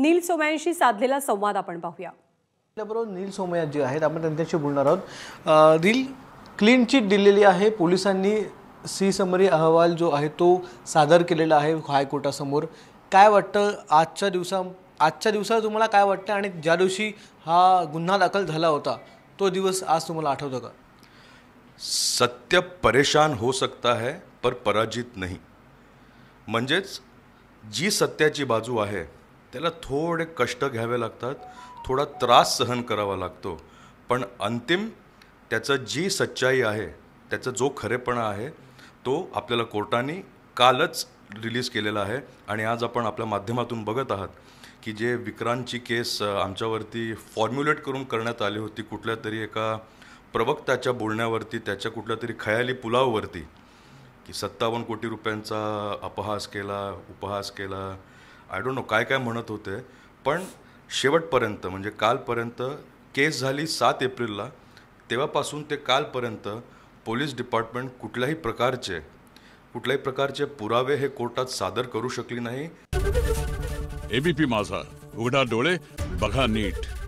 नील सोमयांशी साधलेला संवाद आपण पाहूया आपल्याबरोबर नील सोमया जे आहेत आपण त्यांच्याशी बोलणार आहोत रील क्लीन चिट दिलेली आहे पोलिसांनी सी समरी अहवाल जो आहे तो सादर केलेला आहे हायकोर्टासमोर काय वाटतं आजच्या दिवसा आजच्या दिवसा तुम्हाला काय वाटतं आणि ज्या दिवशी हा गुन्हा दाखल झाला होता तो दिवस आज तुम्हाला आठवतो का सत्य परेशान हो सकता है पर पराजित नाही म्हणजेच जी सत्याची बाजू आहे त्याला थोडे कष्ट घ्यावे लागतात थोडा त्रास सहन करावा लागतो पण अंतिम त्याचं जी सच्चाई आहे त्याचा जो खरेपणा आहे तो आपल्याला कोर्टाने कालच रिलीज केलेला आहे आणि आज आपण आपल्या माध्यमातून बघत आहात की जे विक्रांतची केस आमच्यावरती फॉर्म्युलेट करून करण्यात आली होती कुठल्या तरी एका प्रवक्त्याच्या बोलण्यावरती त्याच्या कुठल्या तरी खयाली पुलाववरती की सत्तावन्न कोटी रुपयांचा अपहास केला उपहास केला आय डोंट नो काय काय म्हणत होते पण शेवटपर्यंत म्हणजे कालपर्यंत केस झाली सात एप्रिलला तेव्हापासून ते कालपर्यंत पोलीस डिपार्टमेंट कुठल्याही प्रकारचे कुठल्याही प्रकारचे पुरावे हे कोर्टात सादर करू शकली नाही एबीपी माझा उघडा डोळे बघा नीट